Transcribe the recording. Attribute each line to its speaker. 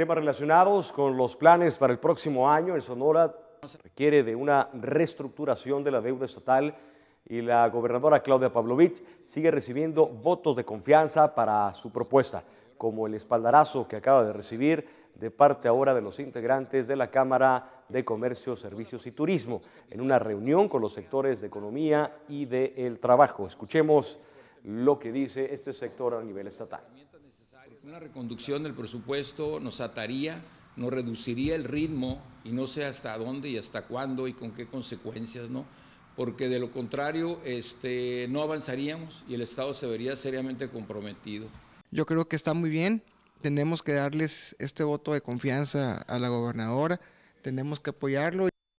Speaker 1: temas relacionados con los planes para el próximo año en Sonora requiere de una reestructuración de la deuda estatal y la gobernadora Claudia Pavlovich sigue recibiendo votos de confianza para su propuesta, como el espaldarazo que acaba de recibir de parte ahora de los integrantes de la Cámara de Comercio, Servicios y Turismo, en una reunión con los sectores de economía y del trabajo. Escuchemos lo que dice este sector a nivel estatal
Speaker 2: una reconducción del presupuesto nos ataría, nos reduciría el ritmo y no sé hasta dónde y hasta cuándo y con qué consecuencias, ¿no? Porque de lo contrario este, no avanzaríamos y el Estado se vería seriamente comprometido.
Speaker 3: Yo creo que está muy bien, tenemos que darles este voto de confianza a la gobernadora, tenemos que apoyarlo.